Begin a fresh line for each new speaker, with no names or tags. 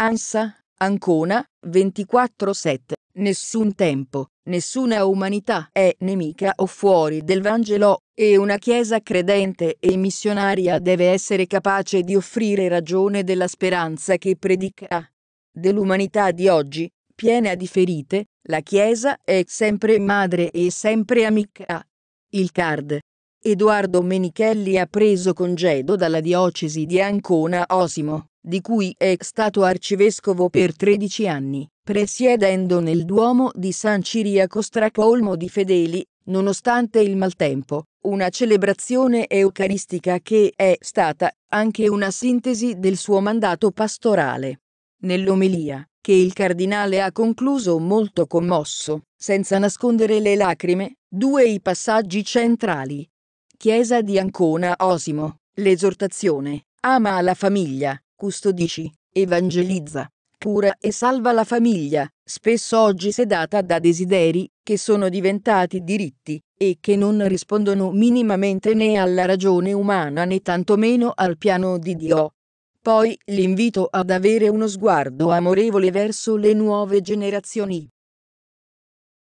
Ansa, Ancona, 24-7. Nessun tempo, nessuna umanità è nemica o fuori del Vangelo, e una Chiesa credente e missionaria deve essere capace di offrire ragione della speranza che predica. Dell'umanità di oggi, piena di ferite, la Chiesa è sempre madre e sempre amica. Il card. Edoardo Menichelli ha preso congedo dalla diocesi di Ancona Osimo di cui è stato arcivescovo per 13 anni, presiedendo nel Duomo di San Ciriaco stracolmo di fedeli, nonostante il maltempo, una celebrazione eucaristica che è stata anche una sintesi del suo mandato pastorale. Nell'omelia, che il cardinale ha concluso molto commosso, senza nascondere le lacrime, due i passaggi centrali. Chiesa di Ancona Osimo, l'esortazione, ama la famiglia, custodisci, evangelizza, cura e salva la famiglia, spesso oggi sedata da desideri che sono diventati diritti e che non rispondono minimamente né alla ragione umana né tantomeno al piano di Dio. Poi l'invito ad avere uno sguardo amorevole verso le nuove generazioni,